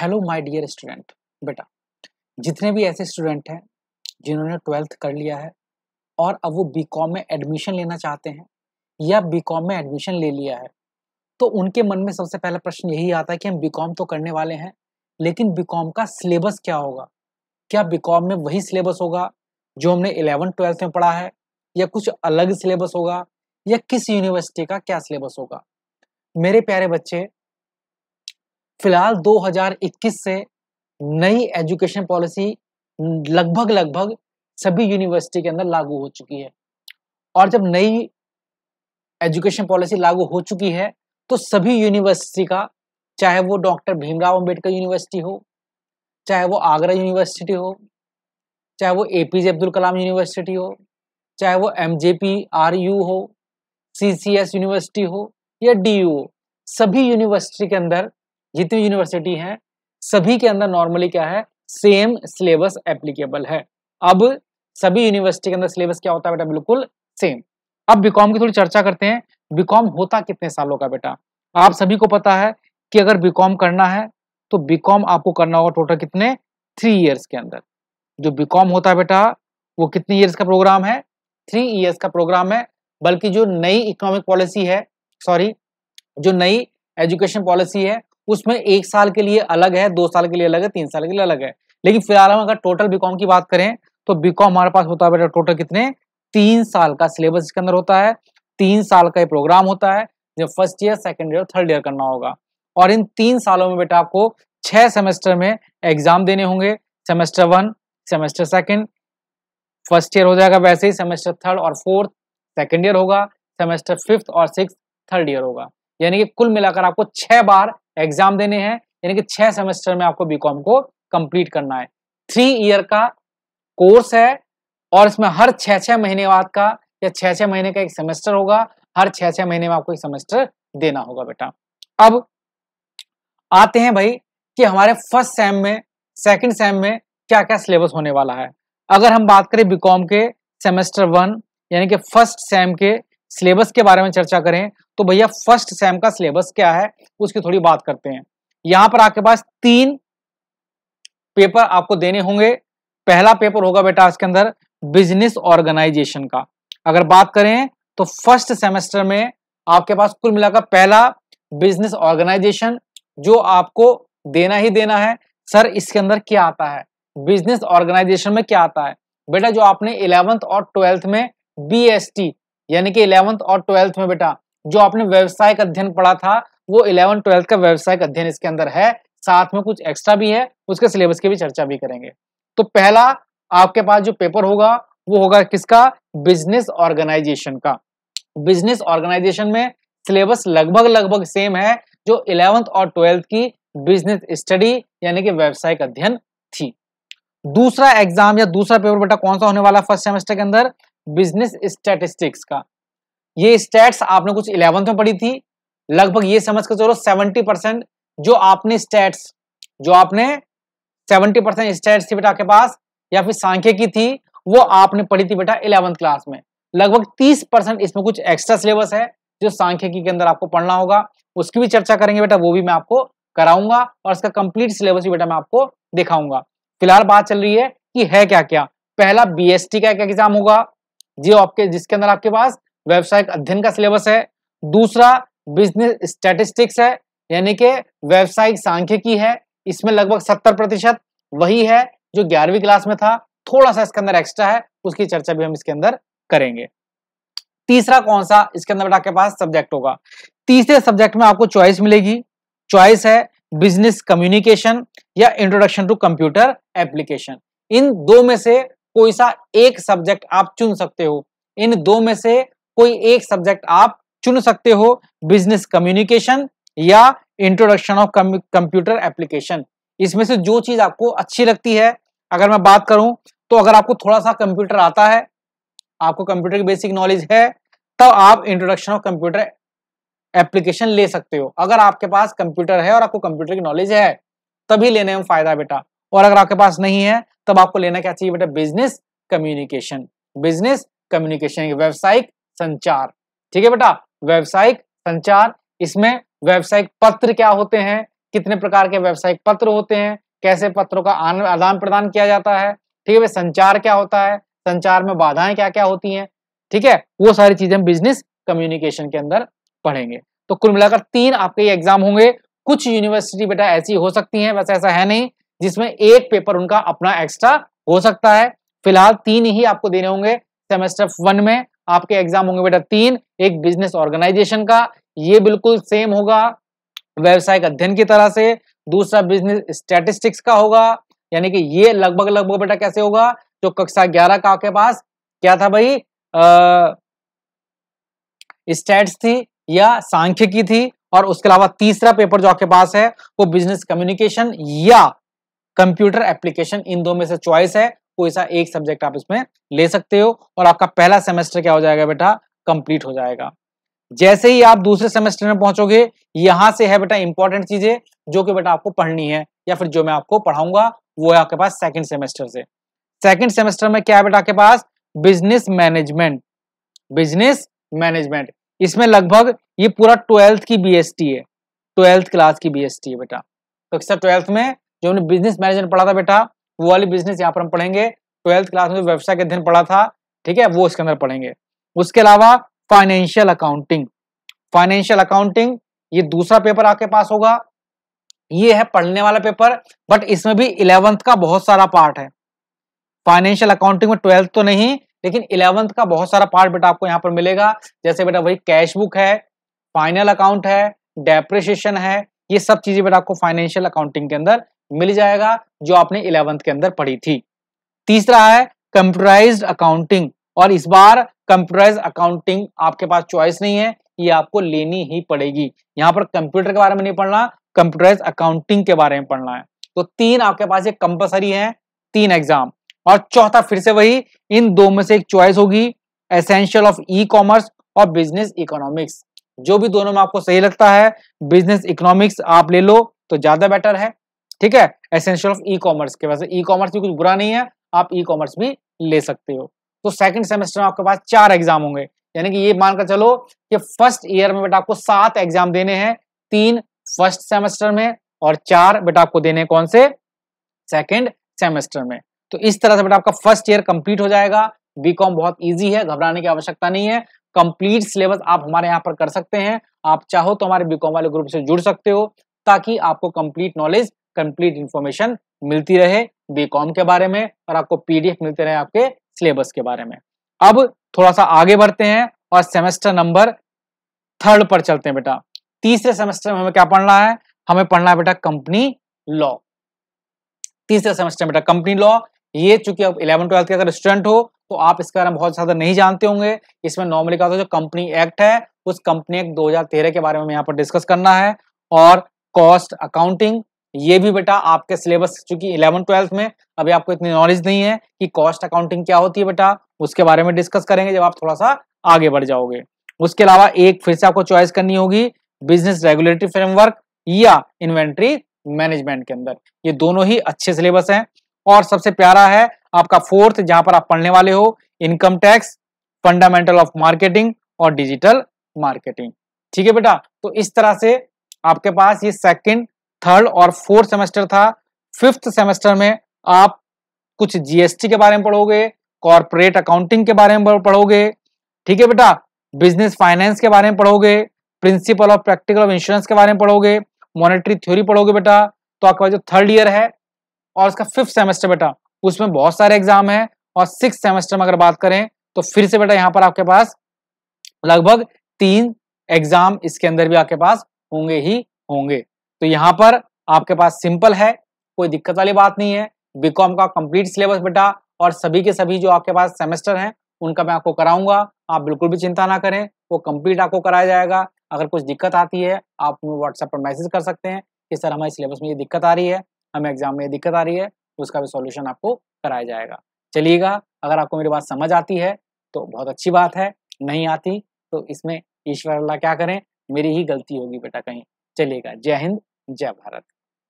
hello my dear student बेटा जितने भी ऐसे स्टूडेंट हैं जिन्होंने ट्वेल्थ कर लिया है और अब वो बी में एडमिशन लेना चाहते हैं या बी में एडमिशन ले लिया है तो उनके मन में सबसे पहला प्रश्न यही आता है कि हम बी तो करने वाले हैं लेकिन बी का सिलेबस क्या होगा क्या बी में वही सिलेबस होगा जो हमने इलेवन ट्वेल्थ में पढ़ा है या कुछ अलग सिलेबस होगा या किस यूनिवर्सिटी का क्या सिलेबस होगा मेरे प्यारे बच्चे फिलहाल 2021 से नई एजुकेशन पॉलिसी लगभग लगभग सभी यूनिवर्सिटी के अंदर लागू हो चुकी है और जब नई एजुकेशन पॉलिसी लागू हो चुकी है तो सभी यूनिवर्सिटी का चाहे वो डॉक्टर भीमराव अंबेडकर यूनिवर्सिटी हो चाहे वो आगरा यूनिवर्सिटी हो चाहे वो A P J Abdul Kalam university हो चाहे वो M J P R U हो सी सी एस यूनिवर्सिटी हो या डी यू हो सभी यूनिवर्सिटी के अंदर जितनी यूनिवर्सिटी हैं सभी के अंदर नॉर्मली क्या है सेम सिलेबस एप्लीकेबल है अब सभी यूनिवर्सिटी के अंदर सिलेबस क्या होता है बेटा बिल्कुल सेम अब बीकॉम की थोड़ी चर्चा करते हैं बीकॉम होता कितने सालों का बेटा आप सभी को पता है कि अगर बीकॉम करना है तो बीकॉम आपको करना होगा टोटल कितने थ्री इयर्स के अंदर जो बीकॉम होता है बेटा वो कितने ईयर्स का प्रोग्राम है थ्री ईयर्स का प्रोग्राम है बल्कि जो नई इकोनॉमिक पॉलिसी है सॉरी जो नई एजुकेशन पॉलिसी है उसमें एक साल के लिए अलग है दो साल के लिए अलग है तीन साल के लिए अलग है लेकिन फिलहाल हम अगर टोटल बीकॉम की बात करें तो बीकॉम हमारे पास होता है बेटा टोटल कितने तीन साल का सिलेबस इसके अंदर होता है तीन साल का ये प्रोग्राम होता है जो first year second year third year करना होगा और इन तीन सालों में बेटा आपको छह सेमेस्टर में एग्जाम देने होंगे semester one semester second first year हो जाएगा वैसे ही सेमेस्टर थर्ड और फोर्थ सेकेंड ईयर होगा सेमेस्टर फिफ्थ और सिक्स थर्ड ईयर होगा यानी कि कुल मिलाकर आपको छह बार एग्जाम देने हैं यानी कि छह सेमेस्टर में आपको बीकॉम को कंप्लीट करना है थ्री ईयर का कोर्स है और इसमें हर छह छह महीने बाद का या छह छह महीने का एक सेमेस्टर होगा हर छह छह महीने में आपको एक सेमेस्टर देना होगा बेटा अब आते हैं भाई कि हमारे फर्स्ट सेम में सेकंड सेम में क्या क्या सिलेबस होने वाला है अगर हम बात करें बीकॉम के सेमेस्टर वन यानी कि फर्स्ट सेम के सिलेबस के बारे में चर्चा करें तो भैया फर्स्ट सेम का सिलेबस क्या है उसकी थोड़ी बात करते हैं यहां पर आपके पास तीन पेपर आपको देने होंगे पहला पेपर होगा बेटा इसके अंदर बिजनेस ऑर्गेनाइजेशन का अगर बात करें तो फर्स्ट सेमेस्टर में आपके पास कुल मिलाकर पहला बिजनेस ऑर्गेनाइजेशन जो आपको देना ही देना है सर इसके अंदर क्या आता है बिजनेस ऑर्गेनाइजेशन में क्या आता है बेटा जो आपने इलेवेंथ और ट्वेल्थ में बी एस टी यानी कि इलेवंथ और ट्वेल्थ में बेटा जो आपने व्यवसायिक अध्ययन पढ़ा था वो इलेवन ट्वेल्थ का व्यवसायिक अध्ययन इसके अंदर है साथ में कुछ एक्स्ट्रा भी है उसके सिलेबस की भी चर्चा भी करेंगे तो पहला आपके पास जो पेपर होगा वो होगा किसका बिजनेस ऑर्गेनाइजेशन का बिजनेस ऑर्गेनाइजेशन में सिलेबस लगभग लगभग सेम है जो इलेवंथ और ट्वेल्थ की बिजनेस स्टडी यानी कि व्यावसायिक अध्ययन थी दूसरा एग्जाम या दूसरा पेपर बेटा कौन सा होने वाला फर्स्ट सेमेस्टर के अंदर बिजनेस स्टैटिस्टिक्स का ये स्टैट्स आपने कुछ इलेवंथ में पढ़ी थी लगभग ये समझ कर चलो सेवेंटी परसेंट जो आपने स्टैट्स जो आपने सेवेंटी परसेंट स्टैट्स थी बेटा आपके पास या फिर की थी वो आपने पढ़ी थी बेटा इलेवंथ क्लास में लगभग तीस परसेंट इसमें कुछ एक्स्ट्रा सिलेबस है जो सांख्यिकी के अंदर आपको पढ़ना होगा उसकी भी चर्चा करेंगे बेटा वो भी मैं आपको कराऊंगा और इसका कंप्लीट सिलेबस भी बेटा मैं आपको दिखाऊंगा फिलहाल बात चल रही है कि है क्या क्या पहला टी का क्या एग्जाम होगा जी आपके जिसके अंदर आपके पास व्यवसायिक अध्ययन का सिलेबस है दूसरा बिजनेस स्टैटिस्टिक्स है यानी कि व्यवसायिक सांख्यिकी है इसमें लगभग सत्तर प्रतिशत वही है जो ग्यारहवीं क्लास में था थोड़ा सा इसके अंदर एक्स्ट्रा है उसकी चर्चा भी हम इसके अंदर करेंगे तीसरा कौन सा इसके अंदर आपके पास सब्जेक्ट होगा तीसरे सब्जेक्ट में आपको चॉइस मिलेगी चॉइस है बिजनेस कम्युनिकेशन या इंट्रोडक्शन टू कंप्यूटर एप्लीकेशन इन दो में से कोई सा एक सब्जेक्ट आप चुन सकते हो इन दो में से कोई एक सब्जेक्ट आप चुन सकते हो बिजनेस कम्युनिकेशन या इंट्रोडक्शन ऑफ कंप्यूटर एप्लीकेशन इसमें से जो चीज आपको अच्छी लगती है अगर मैं बात करूं तो अगर आपको थोड़ा सा कंप्यूटर आता है आपको कंप्यूटर की बेसिक नॉलेज है तब तो आप इंट्रोडक्शन ऑफ कंप्यूटर एप्लीकेशन ले सकते हो अगर आपके पास कंप्यूटर है और आपको कंप्यूटर की नॉलेज है तभी लेने में फायदा बेटा और अगर आपके पास नहीं है तब आपको लेना क्या चाहिए बेटा बिजनेस कम्युनिकेशन बिजनेस कम्युनिकेशन व्यावसायिक संचार ठीक है बेटा व्यावसायिक संचार इसमें व्यावसायिक पत्र क्या होते हैं कितने प्रकार के व्यावसायिक पत्र होते हैं कैसे पत्रों का आदान प्रदान किया जाता है ठीक है संचार क्या होता है संचार में बाधाएं क्या क्या होती हैं ठीक है वो सारी चीजें हम बिजनेस कम्युनिकेशन के अंदर पढ़ेंगे तो कुल मिलाकर तीन आपके एग्जाम होंगे कुछ यूनिवर्सिटी बेटा ऐसी हो सकती है वैसे ऐसा है नहीं जिसमें एक पेपर उनका अपना एक्स्ट्रा हो सकता है फिलहाल तीन ही आपको देने होंगे सेमेस्टर वन में आपके एग्जाम होंगे बेटा तीन एक बिजनेस ऑर्गेनाइजेशन का ये बिल्कुल सेम होगा व्यवसायिक अध्ययन की तरह से दूसरा बिजनेस स्टैटिस्टिक्स का होगा यानी कि ये लगभग लगभग बेटा कैसे होगा जो कक्षा ग्यारह का आपके पास क्या था भाई स्टैट्स थी या सांख्यिकी थी और उसके अलावा तीसरा पेपर जो आपके पास है वो बिजनेस कम्युनिकेशन या कंप्यूटर एप्लीकेशन इन दो में से चॉइस है कोई तो सा एक सब्जेक्ट आप इसमें ले सकते हो और आपका पहला सेमेस्टर क्या हो जाएगा बेटा कंप्लीट हो जाएगा जैसे ही आप दूसरे सेमेस्टर में पहुंचोगे यहां से है बेटा इंपॉर्टेंट चीजें जो कि बेटा आपको पढ़नी है या फिर जो मैं आपको पढ़ाऊंगा वो है आपके पास सेकेंड सेमेस्टर से सेकेंड सेमेस्टर में क्या है बेटा आपके पास बिजनेस मैनेजमेंट बिजनेस मैनेजमेंट इसमें लगभग ये पूरा ट्वेल्थ की बी है ट्वेल्थ क्लास की बी है बेटा तो ट्वेल्थ में जो हमने बिजनेस मैनेजमेंट पढ़ा था बेटा वो वाली बिजनेस यहाँ पर हम पढ़ेंगे ट्वेल्थ क्लास में व्यवसाय के अध्ययन पढ़ा था ठीक है वो इसके अंदर पढ़ेंगे उसके अलावा फाइनेंशियल अकाउंटिंग फाइनेंशियल अकाउंटिंग ये दूसरा पेपर आपके पास होगा ये है पढ़ने वाला पेपर बट इसमें भी इलेवंथ का बहुत सारा पार्ट है फाइनेंशियल अकाउंटिंग में ट्वेल्थ तो नहीं लेकिन इलेवंथ का बहुत सारा पार्ट बेटा आपको यहाँ पर मिलेगा जैसे बेटा वही कैश बुक है फाइनल अकाउंट है डेप्रिशिएशन है ये सब चीजें बेटा आपको फाइनेंशियल अकाउंटिंग के अंदर मिल जाएगा जो आपने इलेवंथ के अंदर पढ़ी थी तीसरा है कंप्यूटराइज अकाउंटिंग और इस बार कंप्यूटराइज अकाउंटिंग आपके पास चॉइस नहीं है ये आपको लेनी ही पड़ेगी यहां पर कंप्यूटर के बारे में नहीं पढ़ना कंप्यूटराइज अकाउंटिंग के बारे में पढ़ना है तो तीन आपके पास ये कंपलसरी है तीन एग्जाम और चौथा फिर से वही इन दो में से एक चॉइस होगी एसेंशियल ऑफ ई कॉमर्स और बिजनेस इकोनॉमिक्स जो भी दोनों में आपको सही लगता है बिजनेस इकोनॉमिक्स आप ले लो तो ज्यादा बेटर है ठीक है एसेंशियल ऑफ ई कॉमर्स के वजह ई कॉमर्स भी कुछ बुरा नहीं है आप ई कॉमर्स भी ले सकते हो तो सेकंड सेमेस्टर में आपके पास चार एग्जाम होंगे यानी कि ये मानकर चलो कि फर्स्ट ईयर में बेटा आपको सात एग्जाम देने हैं तीन फर्स्ट सेमेस्टर में और चार बेटा आपको देने कौन से सेकेंड सेमेस्टर में तो इस तरह से बेटा आपका फर्स्ट ईयर कंप्लीट हो जाएगा बीकॉम बहुत ईजी है घबराने की आवश्यकता नहीं है कंप्लीट सिलेबस आप हमारे यहाँ पर कर सकते हैं आप चाहो तो हमारे बीकॉम वाले ग्रुप से जुड़ सकते हो ताकि आपको कंप्लीट नॉलेज कंप्लीट इंफॉर्मेशन मिलती रहे बी के बारे में और आपको पीडीएफ मिलते रहे आपके सिलेबस के बारे में अब थोड़ा सा आगे बढ़ते हैं और सेमेस्टर नंबर थर्ड पर चलते हैं बेटा तीसरे सेमेस्टर में हमें क्या पढ़ना है हमें पढ़ना है बेटा कंपनी लॉ तीसरे सेमेस्टर में बेटा कंपनी लॉ ये चूंकि आप इलेवन ट्वेल्थ के अगर स्टूडेंट हो तो आप इसके बारे में बहुत ज्यादा नहीं जानते होंगे इसमें नॉर्मली कहा जो कंपनी एक्ट है उस कंपनी एक्ट दो के बारे में यहाँ पर डिस्कस करना है और कॉस्ट अकाउंटिंग ये भी बेटा आपके सिलेबस चूंकि इलेवन ट्वेल्थ में अभी आपको इतनी नॉलेज नहीं है कि कॉस्ट अकाउंटिंग क्या होती है बेटा उसके बारे में डिस्कस करेंगे जब आप थोड़ा सा आगे बढ़ जाओगे उसके अलावा एक फिर से आपको चॉइस करनी होगी बिजनेस रेगुलेटरी फ्रेमवर्क या इन्वेंट्री मैनेजमेंट के अंदर ये दोनों ही अच्छे सिलेबस हैं और सबसे प्यारा है आपका फोर्थ जहां पर आप पढ़ने वाले हो income tax fundamental of marketing और डिजिटल मार्केटिंग ठीक है बेटा तो इस तरह से आपके पास ये सेकंड थर्ड और फोर्थ सेमेस्टर था फिफ्थ सेमेस्टर में आप कुछ जीएसटी के बारे में पढ़ोगे कॉरपोरेट अकाउंटिंग के बारे में पढ़ोगे ठीक है बेटा बिजनेस फाइनेंस के बारे में पढ़ोगे principle of practical of insurance के बारे में पढ़ोगे मॉनेटरी थ्योरी पढ़ोगे बेटा तो आपके पास जो थर्ड ईयर है और उसका फिफ्थ सेमेस्टर बेटा उसमें बहुत सारे एग्जाम है और सिक्स सेमेस्टर में अगर बात करें तो फिर से बेटा यहाँ पर आपके पास लगभग तीन एग्जाम इसके अंदर भी आपके पास होंगे ही होंगे तो यहाँ पर आपके पास सिंपल है कोई दिक्कत वाली बात नहीं है बीकॉम का कंप्लीट सिलेबस बेटा और सभी के सभी जो आपके पास सेमेस्टर हैं उनका मैं आपको कराऊंगा आप बिल्कुल भी चिंता ना करें वो कंप्लीट आपको कराया जाएगा अगर कुछ दिक्कत आती है आप व्हाट्सएप पर मैसेज कर सकते हैं कि सर हमारे सिलेबस में ये दिक्कत आ रही है हमें एग्जाम में ये दिक्कत आ रही है उसका भी सोल्यूशन आपको कराया जाएगा चलिएगा अगर आपको मेरी बात समझ आती है तो बहुत अच्छी बात है नहीं आती तो इसमें ईश्वर अल्लाह क्या करें मेरी ही गलती होगी बेटा कहीं चलिएगा जय हिंद जय भारत